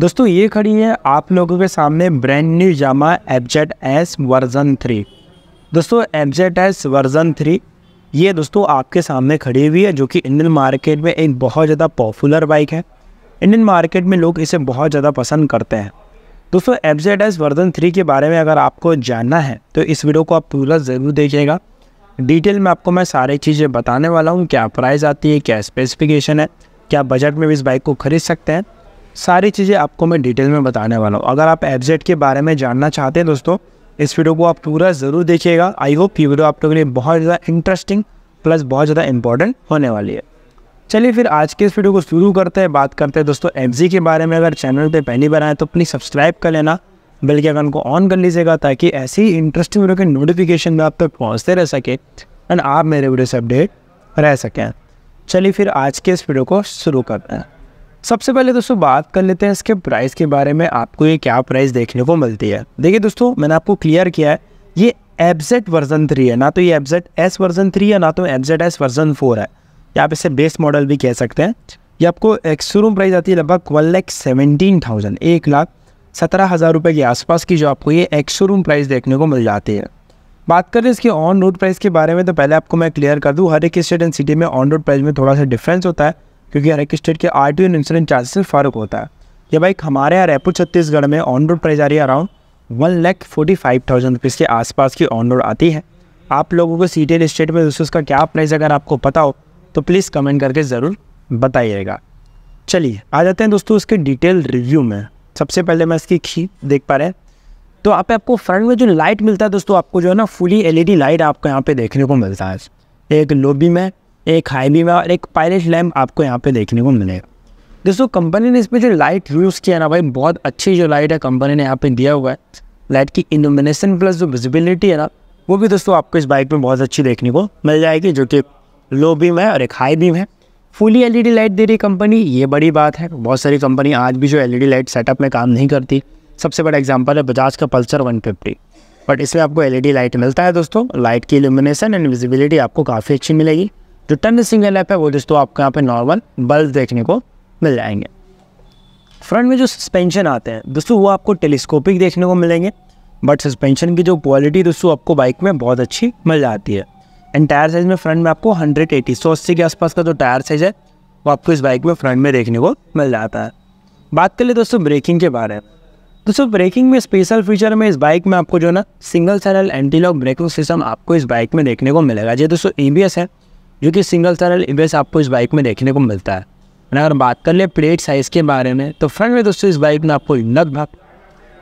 दोस्तों ये खड़ी है आप लोगों के सामने brand new Yamaha FZ S version three दोस्तों एफजेड एस वर्जन थ्री ये दोस्तों आपके सामने खड़ी हुई है जो कि इंडियन मार्केट में एक बहुत ज़्यादा पॉपुलर बाइक है इंडियन मार्केट में लोग इसे बहुत ज़्यादा पसंद करते हैं दोस्तों एफ एस वर्जन थ्री के बारे में अगर आपको जानना है तो इस वीडियो को आप पूरा ज़रूर देखिएगा डिटेल में आपको मैं सारी चीज़ें बताने वाला हूँ क्या प्राइस आती है क्या स्पेसिफिकेशन है क्या बजट में भी इस बाइक को खरीद सकते हैं सारी चीज़ें आपको मैं डिटेल में बताने वाला हूँ अगर आप एबजेट के बारे में जानना चाहते हैं दोस्तों इस वीडियो को आप पूरा ज़रूर देखिएगा आई होप ये वीडियो आप लोगों के लिए बहुत ज़्यादा इंटरेस्टिंग प्लस बहुत ज़्यादा इंपॉर्टेंट होने वाली है चलिए फिर आज के इस वीडियो को शुरू करते हैं बात करते हैं दोस्तों एफ के बारे में अगर चैनल पर पहली बार आए तो प्लीज़ सब्सक्राइब कर लेना बल्कि के उनको ऑन कर लीजिएगा ताकि ऐसी ही इंटरेस्टिंग वीडियो के नोटिफिकेशन में आप तक पहुँचते रह सके एंड आप मेरे वीडियो से अपडेट रह सकें चलिए फिर आज के इस वीडियो को शुरू करते हैं सबसे पहले दोस्तों बात कर लेते हैं इसके प्राइस के बारे में आपको ये क्या प्राइस देखने को मिलती है देखिए दोस्तों मैंने आपको क्लियर किया है ये एबजेट वर्जन थ्री है ना तो ये एबजेट एस वर्जन थ्री है ना तो एबजेट एस वर्जन फोर है या आप इसे बेस मॉडल भी कह सकते हैं ये आपको एक शोरूम प्राइस आती है लगभग वन लैख सेवेंटीन थाउजेंड एक लाख सत्रह हज़ार रुपये के आसपास की जो आपको ये एक शोरूम प्राइस देखने को मिल जाती है बात करें इसके ऑन रोड प्राइस के बारे में तो पहले आपको मैं क्लियर कर दूँ हर एक स्टेट एंड सिटी में ऑन रोड प्राइस में थोड़ा सा डिफरेंस होता है क्योंकि हर एक स्टेट के आर टी इंश्योरेंस चार्जेस से फ़र्क होता है ये बाइक हमारे यहाँ रायपुर छत्तीसगढ़ में ऑन रोड प्राइस आ रही है around one lakh forty five thousand rupees के आसपास की ऑन रोड आती है आप लोगों को सीटेड स्टेट में दोस्तों उसका क्या प्राइस अगर आपको पता हो तो प्लीज़ कमेंट करके ज़रूर बताइएगा चलिए आ जाते हैं दोस्तों उसके डिटेल रिव्यू में सबसे पहले मैं इसकी खी देख पा रहे हैं तो आप आपको फ्रंट में जो लाइट मिलता है दोस्तों आपको जो है ना फुली एलईडी लाइट आपको यहाँ पे देखने को मिलता है एक लोबी में एक हाईबी में और एक पायलट लैम्प आपको यहाँ पे देखने को मिलेगा दोस्तों कंपनी ने इसमें जो लाइट यूज़ किया ना भाई बहुत अच्छी जो लाइट है कंपनी ने यहाँ पे दिया हुआ है लाइट की इनोमिनेशन प्लस जो विजिबिलिटी है ना वो भी दोस्तों आपको इस बाइक में बहुत अच्छी देखने को मिल जाएगी जो कि लो बीम है और एक हाई बीम है फुली एल लाइट दे रही कंपनी ये बड़ी बात है बहुत सारी कंपनी आज भी जो एल लाइट सेटअप में काम नहीं करती सबसे बड़ा एग्जाम्पल है बजाज का पल्सर वन बट इसमें आपको एल लाइट मिलता है दोस्तों लाइट की इलुमिनेशन एंड विजिबिलिटी आपको काफ़ी अच्छी मिलेगी जो टन सिंगल एप है वो दोस्तों आपको यहाँ पे नॉर्मल बल्ब देखने को मिल जाएंगे फ्रंट में जो सस्पेंशन आते हैं दोस्तों वो आपको टेलीस्कोपिक देखने को मिलेंगे बट सस्पेंशन की जो क्वालिटी दोस्तों आपको बाइक में बहुत अच्छी मिल जाती है एंड टायर साइज़ में फ्रंट में आपको हंड्रेड एटी सौ अस्सी के आसपास का जो टायर साइज़ है वो आपको इस बाइक में फ्रंट में देखने को मिल जाता है बात कर ले दोस्तों ब्रेकिंग के बारे में दोस्तों ब्रेकिंग में स्पेशल फीचर में इस बाइक में आपको जो है ना single channel antilock braking system आपको इस बाइक में देखने को मिलेगा जो दोस्तों ई है जो कि सिंगल सरल इवेस आपको इस बाइक में देखने को मिलता है और अगर बात कर ले प्लेट साइज़ के बारे में तो फ्रंट में दोस्तों इस बाइक में आपको लगभग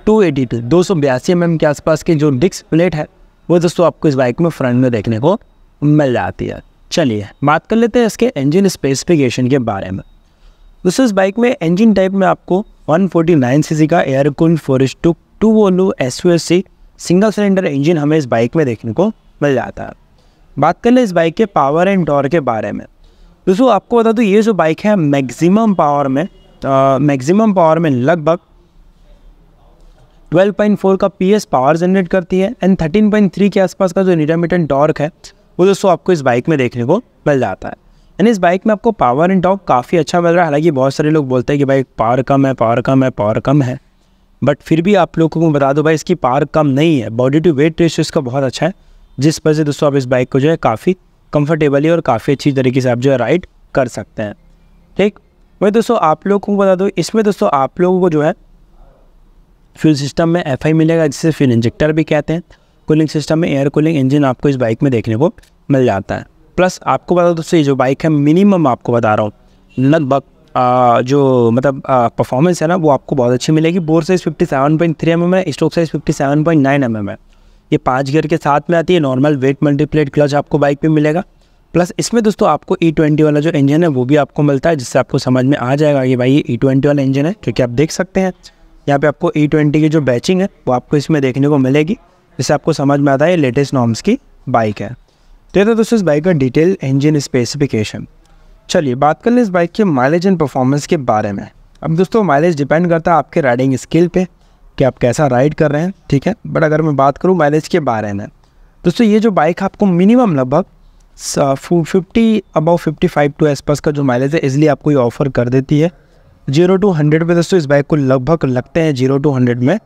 टू एटी टू दो सौ बयासी एम एम के आसपास की जो डिस्क प्लेट है वो दोस्तों आपको इस बाइक में फ्रंट में देखने को मिल जाती है चलिए बात कर लेते हैं इसके इंजन स्पेसिफिकेशन के बारे में दोस्तों इस बाइक में इंजन टाइप में आपको 149 सीसी का air cool four S two two लो एस सिंगल सिलेंडर इंजन हमें इस बाइक में देखने को मिल जाता है बात कर ले इस बाइक के पावर एंड टॉर के बारे में दोस्तों आपको बता दूँ ये जो बाइक है मैक्सिमम पावर में मैक्सिमम पावर में लगभग 12.4 का पीएस पावर जनरेट करती है एंड 13.3 के आसपास का जो इंटरमीडियट टॉर्क है वो दोस्तों आपको इस बाइक में देखने को मिल जाता है एंड इस बाइक में आपको पावर एंड टॉर्क काफ़ी अच्छा मिल रहा है हालांकि बहुत सारे लोग बोलते हैं कि भाई पावर कम है पावर कम है पावर कम है बट फिर भी आप लोगों को बता दो भाई इसकी पावर कम नहीं है बॉडी टू वेट रेशियो इसका बहुत अच्छा है जिस वजह से दोस्तों आप इस बाइक को जो है काफ़ी कंफर्टेबली और काफ़ी अच्छी तरीके से आप जो है राइड कर सकते हैं ठीक वही दोस्तों आप लोगों को बता दो इसमें दोस्तों आप लोगों को जो है फ्यूल सिस्टम में एफ मिलेगा जिसे फ्यूल इंजेक्टर भी कहते हैं कूलिंग सिस्टम में एयर कूलिंग इंजन आपको इस बाइक में देखने को मिल जाता है प्लस आपको बता दोस्तों ये जो बाइक है मिनिमम आपको बता रहा हूँ लगभग जो मतलब परफॉर्मेंस है ना वो आपको बहुत अच्छी मिलेगी बोर साइज़ 57.3 एम एम है स्टोक साइज़ 57.9 एम एम है ये पाँच गियर के साथ में आती है नॉर्मल वेट मल्टीप्लेट क्लच आपको बाइक पे मिलेगा प्लस इसमें दोस्तों आपको ई e ट्वेंटी वाला जो इंजन है वो भी आपको मिलता है जिससे आपको समझ में आ जाएगा कि भाई ये ई e ट्वेंटी वाला इंजन है क्योंकि आप देख सकते हैं यहाँ पे आपको ई e ट्वेंटी की जो बैचिंग है वो आपको इसमें देखने को मिलेगी जिससे आपको समझ में आता है ये लेटेस्ट नॉर्म्स की बाइक है तो ये था दोस्तों इस बाइक का डिटेल इंजन स्पेसिफिकेशन चलिए बात कर लें इस बाइक के माइलेज एंड परफॉर्मेंस के बारे में अब दोस्तों माइलेज डिपेंड करता है आपके राइडिंग स्किल पर कि आप कैसा राइड कर रहे हैं ठीक है बट अगर मैं बात करूँ माइलेज के बारे में दोस्तों ये जो बाइक आपको मिनिमम लगभग fifty about fifty five to एसपास का जो माइलेज है इसलिए आपको ये ऑफर कर देती है जीरो टू हंड्रेड में दोस्तों इस बाइक को लगभग लगते हैं जीरो टू हंड्रेड में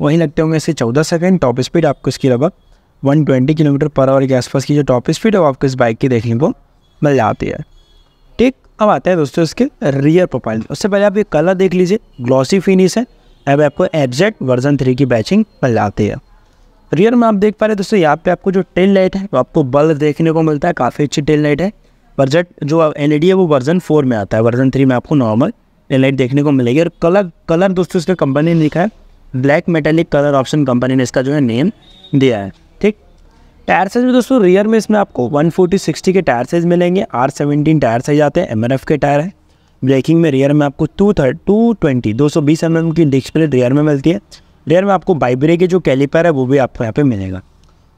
वहीं लगते होंगे इसे चौदह सेकेंड टॉप स्पीड आपको इसकी लगभग one twenty kilometre per hour के आसपास की जो टॉप स्पीड है वो आपको इस बाइक की देखने को मिल जाती है ठीक अब आते हैं दोस्तों इसके रियर प्रोफाइल उससे पहले आप ये कलर देख लीजिए ग्लॉसी फिनिश है अब आपको एग्जैक्ट वर्जन थ्री की बैचिंग मिल जाती है रियर में आप देख पा रहे हैं दोस्तों यहाँ पे आपको जो टेल लाइट है वो तो आपको बल्ब देखने को मिलता है काफ़ी अच्छी टेल लाइट है बजट जो एल है वो वर्जन फोर में आता है वर्जन थ्री में आपको नॉर्मल टेल लाइट देखने को मिलेगी और कलर कलर दोस्तों इसका कंपनी ने लिखा है black metallic colour option company ने इसका जो है नेम दिया है ठीक टायर साइज में दोस्तों रियर में इसमें आपको वन फोर्टी सिक्सटी के टायर साइज मिलेंगे आर सेवनटीन टायर साइज आते हैं एम के टायर है ब्रेकिंग में रेयर में आपको टू थर्ड टू ट्वेंटी दो सौ बीस एम एम की डिस्प्ले रेयर में मिलती है रेयर में आपको बाइब्रे के जो कैलीपर है वो भी आपको यहाँ पे मिलेगा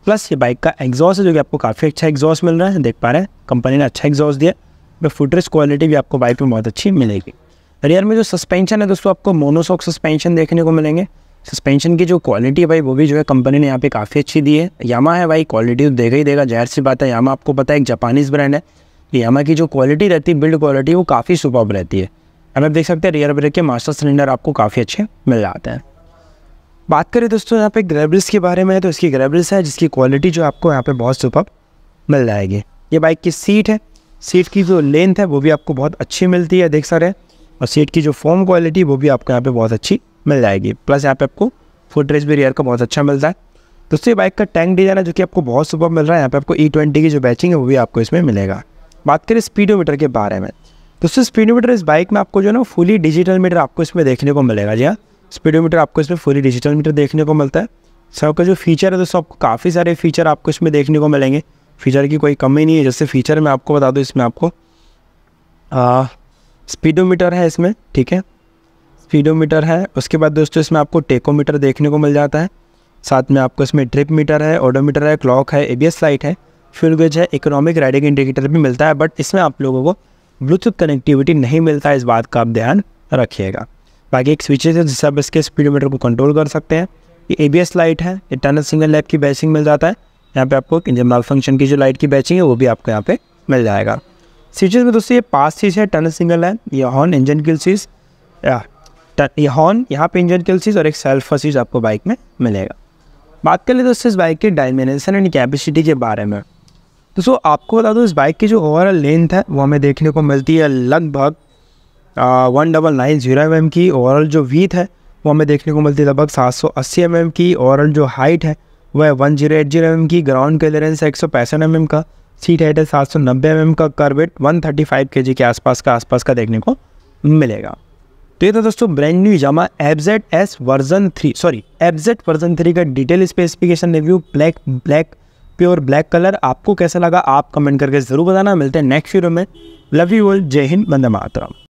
प्लस ये बाइक का एग्जॉस्ट है जो कि आपको काफ़ी अच्छा एग्जॉस्ट मिल रहा है देख पा रहे हैं कंपनी ने अच्छा एग्जॉस्ट दिया तो फुटरेस क्वालिटी भी आपको बाइक में बहुत अच्छी मिलेगी रेयर में जो सस्पेंशन है दोस्तों आपको मोनोसॉक सस्पेंशन देखने को मिलेंगे सस्पेंशन की जो क्वालिटी है भाई वो भी जो है कंपनी ने यहाँ पे काफ़ी अच्छी दी है यामा है भाई क्वालिटी तो देगा ही देगा जाहिर सी बात है यामा आपको पता है एक जापानीज़ ब्रांड है यामा की जो क्वालिटी रहती है बिल्ड क्वालिटी वो काफ़ी सुपर रहती है अब आप देख सकते हैं रियर ब्रेक के मास्टर सिलेंडर आपको काफ़ी अच्छे मिल जाते हैं बात करें दोस्तों यहाँ पे ग्रेबल्स के बारे में तो इसकी ग्रेबल्स है जिसकी क्वालिटी जो आपको यहाँ पे बहुत सुपर मिल जाएगी ये बाइक की सीट है सीट की जो लेंथ है वो भी आपको बहुत अच्छी मिलती है देख सारे और सीट की जो फॉर्म क्वालिटी वो भी आपको यहाँ पर बहुत अच्छी मिल जाएगी प्लस यहाँ पर आपको फुटरेज भी रियर का बहुत अच्छा मिलता है दोस्तों ये बाइक का टैंक डिजाइन है जो कि आपको बहुत सुपर मिल रहा है यहाँ पर आपको ई e ट्वेंटी की जो बैचिंग है वो भी आपको इसमें मिलेगा बात करें स्पीडोमीटर के बारे में दोस्तों स्पीडोमीटर इस बाइक में आपको जो है ना फुली डिजिटल मीटर आपको इसमें देखने को मिलेगा जी हाँ स्पीडोमीटर आपको इसमें फुली डिजिटल मीटर देखने को मिलता है सबका जो फीचर है दोस्तों आपको काफ़ी सारे फीचर आपको इसमें देखने को मिलेंगे फीचर की कोई कमी नहीं है जैसे फीचर मैं आपको बता दूँ इसमें आपको स्पीडोमीटर है इसमें ठीक है स्पीडोमीटर है उसके बाद दोस्तों इसमें आपको टेकोमीटर देखने को मिल जाता है साथ में आपको इसमें ट्रिप मीटर है ओडोमीटर है क्लॉक है एबीएस लाइट है फ्यूल गेज है इकोनॉमिक राइडिंग इंडिकेटर भी मिलता है बट इसमें आप लोगों को ब्लूटूथ कनेक्टिविटी नहीं मिलता है इस बात का आप ध्यान रखिएगा बाकी एक स्विचेज है जिससे आप इसके स्पीडोमीटर को कंट्रोल कर सकते हैं ये ए बी एस लाइट है ये टनल सिंगल लैप की बैचिंग मिल जाता है यहाँ पे आपको इंजन फंक्शन की जो लाइट की बैचिंग है वो भी आपको यहाँ पे मिल जाएगा स्विचेज में दोस्तों ये पाँच चीज है टनल सिंगल लैप ये हॉर्न इंजन किल सीज ये हॉर्न यहाँ पे इंजन किल सीज और एक सेल्फ सीज आपको बाइक में मिलेगा बात कर ले दोस्तों इस बाइक के डायमेंशन एंड कैपेसिटी के बारे में तो सो आपको बता दो इस बाइक की जो ओवरऑल लेंथ है वो हमें देखने को मिलती है लगभग one double nine zero M M की ओवरऑल जो वीथ है वो हमें देखने को मिलती है लगभग सात सौ अस्सी एम एम की ओवरऑल जो हाइट है वह है one zero eight zero M M की ग्राउंड क्लियरेंस है एक सौ पैंसठ एम एम का सीट हाइट है सात सौ नब्बे एम एम का kerb weight one thirty five K G के आसपास का आसपास का देखने को मिलेगा तो ये था दोस्तों brand new Yamaha FZ S version three sorry FZ version three का detail specification review black black pure black colour आपको कैसा लगा आप कमेंट करके ज़रूर बताना मिलते हैं नेक्स्ट वीडियो में लव यू वर्ल्ड जय हिंद बंदे मातरम